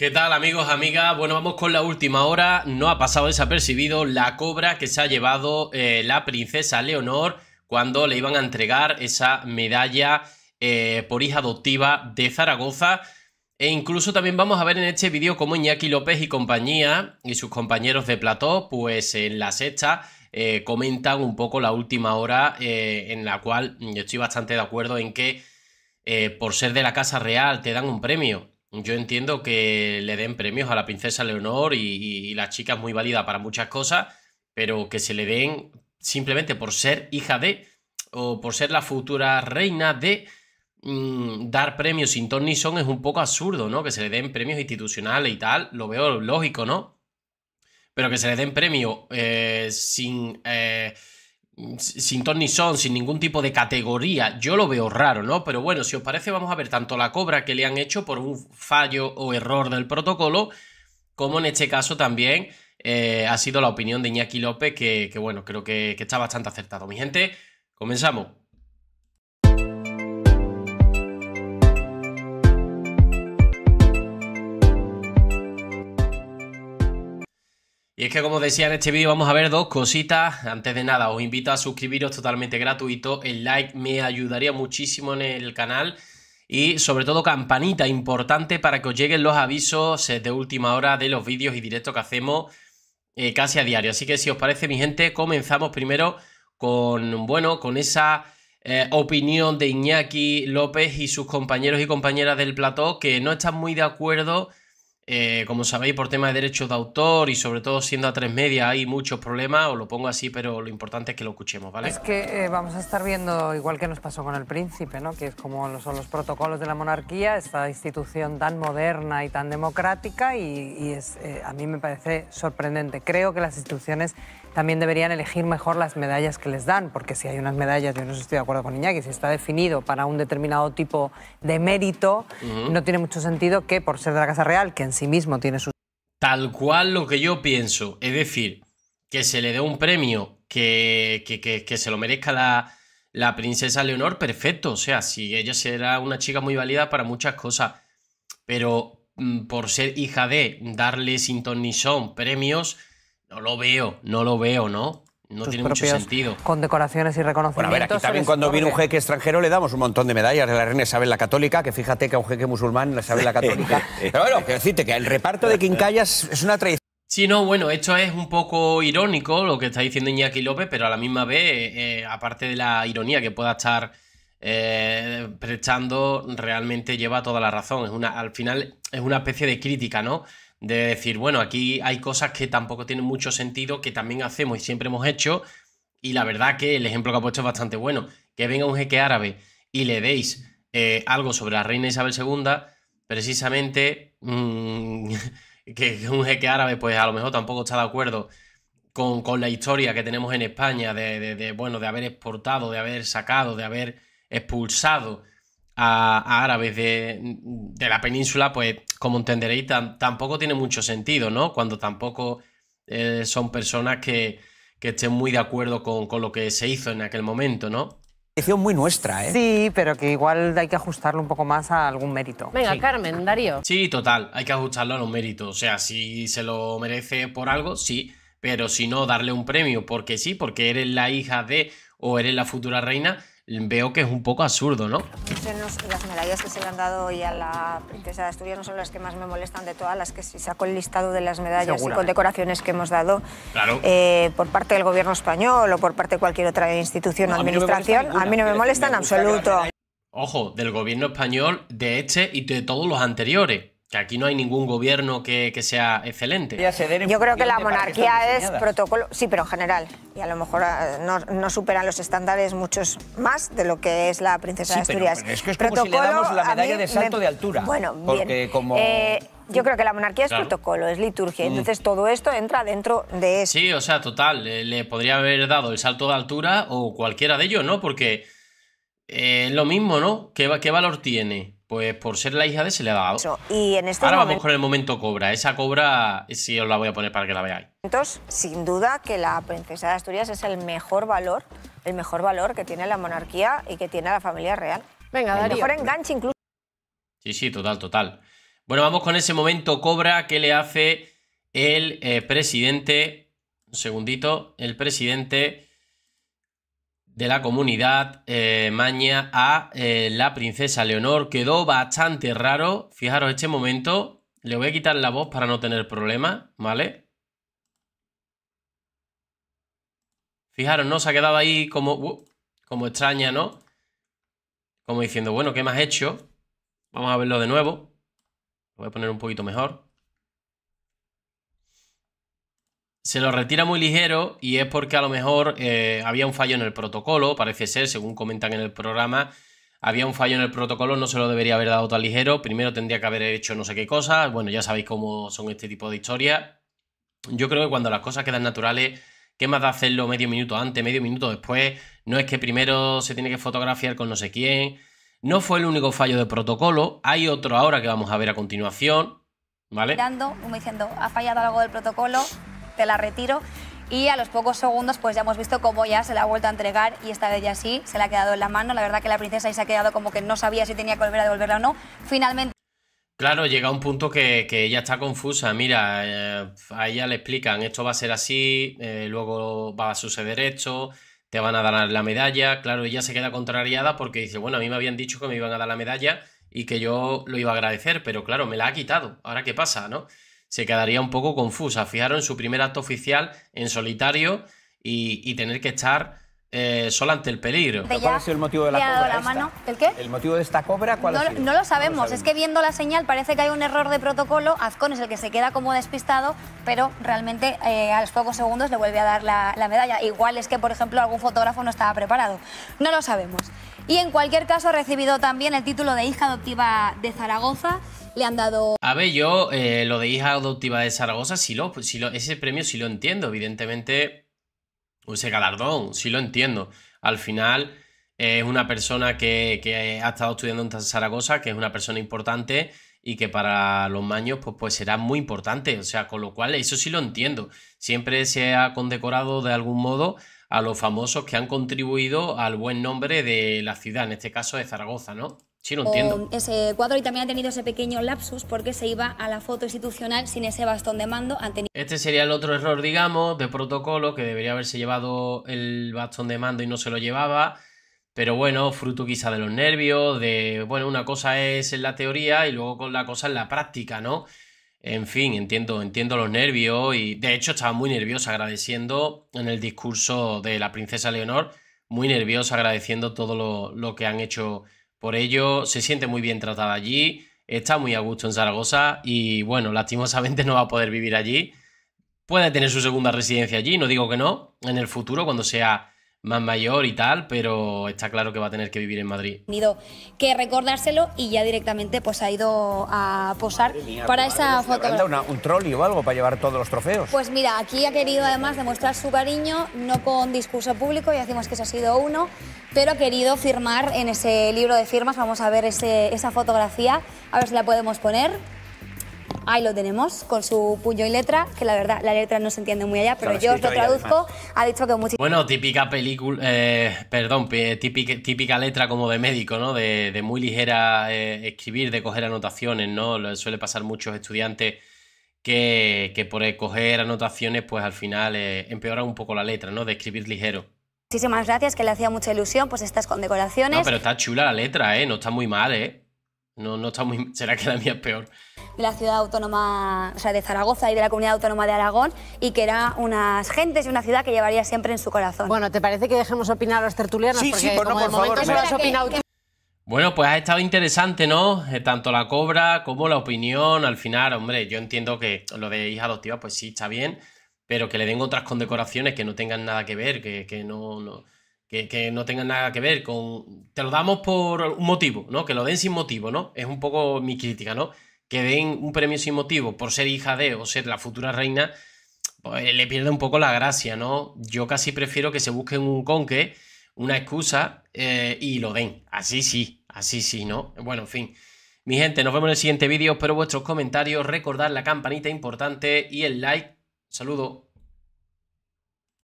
¿Qué tal amigos, amigas? Bueno, vamos con la última hora. No ha pasado desapercibido la cobra que se ha llevado eh, la princesa Leonor cuando le iban a entregar esa medalla eh, por hija adoptiva de Zaragoza. E incluso también vamos a ver en este vídeo cómo Iñaki López y compañía y sus compañeros de plató, pues en la sexta eh, comentan un poco la última hora en la cual yo estoy bastante de acuerdo en que por ser de la Casa Real te dan un premio yo entiendo que le den premios a la princesa Leonor y, la chica es muy válida para muchas cosas, pero que se le den simplemente por ser hija de o por ser la futura reina de mm, dar premios sin ton ni son es un poco absurdo, ¿no? Que se le den premios institucionales y tal, lo veo lógico, ¿no? Pero que se le den premios eh, sin... Eh, sin ton ni son, sin ningún tipo de categoría. Yo lo veo raro, ¿no? Pero bueno, si os parece, vamos a ver tanto la cobra que le han hecho por un fallo o error del protocolo, como en este caso también eh, ha sido la opinión de Iñaki López, que, bueno, creo que está bastante acertado. Mi gente, comenzamos. Y es que como decía en este vídeo vamos a ver dos cositas. Antes de nada os invito a suscribiros totalmente gratuito. El like me ayudaría muchísimo en el canal. Y sobre todo campanita importante para que os lleguen los avisos de última hora de los vídeos y directos que hacemos eh, casi a diario. Así que si os parece mi gente comenzamos primero con, bueno, con esa eh, opinión de Iñaki López y sus compañeros y compañeras del plató que no están muy de acuerdo eh, como sabéis, por tema de derechos de autor y sobre todo siendo a tres media hay muchos problemas, os lo pongo así, pero lo importante es que lo escuchemos, ¿vale? Es que eh, vamos a estar viendo, igual que nos pasó con el príncipe, ¿no? que es como son los protocolos de la monarquía, esta institución tan moderna y tan democrática, y, es, eh, a mí me parece sorprendente. Creo que las instituciones también deberían elegir mejor las medallas que les dan, porque si hay unas medallas, yo no estoy de acuerdo con Iñaki, si está definido para un determinado tipo de mérito, no tiene mucho sentido que por ser de la Casa Real, que en sí mismo tiene su Tal cual lo que yo pienso, es decir, que se le dé un premio que, que, se lo merezca la, la princesa Leonor, perfecto, o sea, si ella será una chica muy válida para muchas cosas, pero mm, por ser hija de darle sin ni son premios no lo veo, no lo veo, ¿no? No tiene mucho sentido. Con decoraciones y reconocimientos. Bueno, a ver, aquí también cuando viene un jeque extranjero le damos un montón de medallas de la reina Isabel la Católica, que fíjate que a un jeque musulmán le sabe la Católica. Pero bueno, que decirte que el reparto de quincallas es una tradición. Sí, no, bueno, esto es un poco irónico lo que está diciendo Iñaki López, pero a la misma vez, eh, aparte de la ironía que pueda estar eh, prestando, realmente lleva toda la razón. Es una, al final es una especie de crítica, ¿no? de decir, bueno, aquí hay cosas que tampoco tienen mucho sentido, que también hacemos y siempre hemos hecho, y la verdad que el ejemplo que ha puesto es bastante bueno, que venga un jeque árabe y le deis eh, algo sobre la reina Isabel II, precisamente mm, que un jeque árabe pues a lo mejor tampoco está de acuerdo con, la historia que tenemos en España de, bueno, de haber exportado, de haber sacado, de haber expulsado a, árabes de, la península, pues como entenderéis, tampoco tiene mucho sentido, ¿no? Cuando tampoco eh, son personas que, estén muy de acuerdo con, lo que se hizo en aquel momento, ¿no? muy nuestra, ¿eh? Sí, pero que igual hay que ajustarlo un poco más a algún mérito. Venga, Carmen, Darío. Sí, total, hay que ajustarlo a los méritos. O sea, si se lo merece por algo, sí, pero si no, darle un premio porque sí, porque eres la hija de o eres la futura reina, veo que es un poco absurdo, ¿no? las medallas que se le han dado hoy a la princesa de Asturias no son las que más me molestan de todas las que si saco el listado de las medallas y condecoraciones que hemos dado eh, por parte del gobierno español o por parte de cualquier otra institución o administración, a mí no me molestan en absoluto. Ojo, del gobierno español, de este y de todos los anteriores que aquí no hay ningún gobierno que, sea excelente. Yo creo que la monarquía es protocolo, sí, pero en general. Y a lo mejor ah, no, no, superan los estándares muchos más de lo que es la princesa de Asturias. es que es protocolo, como si le damos la medalla de salto de altura. Bueno, eh, yo creo que la monarquía es protocolo, es liturgia. Mm. Entonces todo esto entra dentro de eso. Sí, o sea, total. Le, podría haber dado el salto de altura o cualquiera de ellos, ¿no? Porque eh, es lo mismo, ¿no? ¿Qué, ¿Qué valor tiene? Pues por ser la hija de se le ha dado. Y en Ahora vamos con el momento cobra. Esa cobra si os la voy a poner para que la veáis. Entonces, sin duda que la princesa de Asturias es el mejor valor, el mejor valor que tiene la monarquía y que tiene la familia real. Venga, Darío. El mejor enganche incluso. Sí, sí, total, total. Bueno, vamos con ese momento cobra que le hace el eh, presidente. Un segundito. El presidente de la comunidad eh, Maña a eh, la princesa Leonor. Quedó bastante raro. Fijaros este momento. Le voy a quitar la voz para no tener problemas, ¿vale? Fijaros, ¿no? Se ha quedado ahí como, uh, como extraña, ¿no? Como diciendo, bueno, ¿qué más has hecho? Vamos a verlo de nuevo. voy a poner un poquito mejor. se lo retira muy ligero y es porque a lo mejor eh, había un fallo en el protocolo, parece ser, según comentan en el programa, había un fallo en el protocolo, no se lo debería haber dado tan ligero, primero tendría que haber hecho no sé qué cosas. bueno, ya sabéis cómo son este tipo de historias. Yo creo que cuando las cosas quedan naturales, ¿qué más da hacerlo medio minuto antes, medio minuto después? No es que primero se tiene que fotografiar con no sé quién. No fue el único fallo de protocolo, hay otro ahora que vamos a ver a continuación, ¿vale? Mirando, como diciendo, ha fallado algo del protocolo, la retiro. Y a los pocos segundos pues ya hemos visto cómo ya se la ha vuelto a entregar y esta vez ya sí, se la ha quedado en la mano. La verdad que la princesa ahí se ha quedado como que no sabía si tenía que volver a devolverla o no. Finalmente... Claro, llega un punto que, ella está confusa. Mira, eh, a ella le explican esto va a ser así, eh, luego va a suceder esto, te van a dar la medalla. Claro, ella se queda contrariada porque dice, bueno, a mí me habían dicho que me iban a dar la medalla y que yo lo iba a agradecer, pero claro, me la ha quitado. Ahora qué pasa, ¿no? se quedaría un poco confusa. Fijaron su primer acto oficial en solitario y, tener que estar eh, ante el peligro. ¿Cuál ha sido el motivo de la cobra? mano. ¿El qué? ¿El motivo de esta cobra cuál no, no, lo sabemos. es que viendo la señal parece que hay un error de protocolo. Azcón es el que se queda como despistado, pero realmente eh, a los pocos segundos le vuelve a dar la, la medalla. Igual es que, por ejemplo, algún fotógrafo no estaba preparado. No lo sabemos. Y en cualquier caso ha recibido también el título de hija adoptiva de Zaragoza le han dado... A ver, yo eh, lo de hija adoptiva de Zaragoza, lo, ese premio sí lo entiendo, evidentemente, ese galardón, sí lo entiendo. Al final es una persona que, ha estado estudiando en Zaragoza, que es una persona importante y que para los maños pues, pues será muy importante, o sea, con lo cual eso sí lo entiendo. Siempre se ha condecorado de algún modo a los famosos que han contribuido al buen nombre de la ciudad, en este caso de Zaragoza, ¿no? Sí, lo entiendo. Eh, ese cuadro y también ha tenido ese pequeño lapsus porque se iba a la foto institucional sin ese bastón de mando. Este sería el otro error, digamos, de protocolo que debería haberse llevado el bastón de mando y no se lo llevaba. Pero bueno, fruto quizá de los nervios, de, bueno, una cosa es en la teoría y luego con la cosa en la práctica, ¿no? En fin, entiendo, entiendo los nervios y de hecho estaba muy nerviosa agradeciendo en el discurso de la princesa Leonor, muy nerviosa agradeciendo todo lo, lo que han hecho por ello, se siente muy bien tratada allí, está muy a gusto en Zaragoza y, bueno, lastimosamente no va a poder vivir allí. Puede tener su segunda residencia allí, no digo que no, en el futuro, cuando sea más mayor y tal, pero está claro que va a tener que vivir en Madrid. Ha Tenido que recordárselo y ya directamente pues ha ido a posar para esa foto. un trolley o algo para llevar todos los trofeos? Pues mira, aquí ha querido además demostrar su cariño, no con discurso público, ya decimos que ese ha sido uno, pero ha querido firmar en ese libro de firmas, vamos a ver esa fotografía, a ver si la podemos poner. Ahí lo tenemos, con su puño y letra, que la verdad, la letra no se entiende muy allá, pero yo os lo traduzco. Ha dicho que muchísimo. Bueno, típica película, eh, perdón, típica, típica, letra como de médico, ¿no? De, muy ligera eh, escribir, de coger anotaciones, ¿no? suele pasar muchos estudiantes que, que por coger anotaciones, pues al final eh, empeora un poco la letra, ¿no? De escribir ligero. Muchísimas gracias, que le hacía mucha ilusión, pues estas condecoraciones. No, pero está chula la letra, ¿eh? No está muy mal, ¿eh? No, no está muy. ¿Será que la mía es peor? de la ciudad autónoma, o sea, de Zaragoza y de la comunidad autónoma de Aragón, y que era unas gentes y una ciudad que llevaría siempre en su corazón. Bueno, ¿te parece que dejemos opinar a los tertulianos? Sí, sí, por favor. Bueno, pues ha estado interesante, ¿no? Eh, tanto la cobra como la opinión. Al final, hombre, yo entiendo que lo de hija adoptiva, pues sí, está bien, pero que le den otras condecoraciones que no tengan nada que ver, que, que no, no que, no tengan nada que ver con. Te lo damos por un motivo, ¿no? Que lo den sin motivo, ¿no? Es un poco mi crítica, ¿no? que den un premio sin motivo por ser hija de o ser la futura reina, pues le pierde un poco la gracia, ¿no? Yo casi prefiero que se busquen un conque, una excusa eh, y lo den. Así sí, así sí, ¿no? Bueno, en fin. Mi gente, nos vemos en el siguiente vídeo. Espero vuestros comentarios. Recordad la campanita importante y el like. Saludo.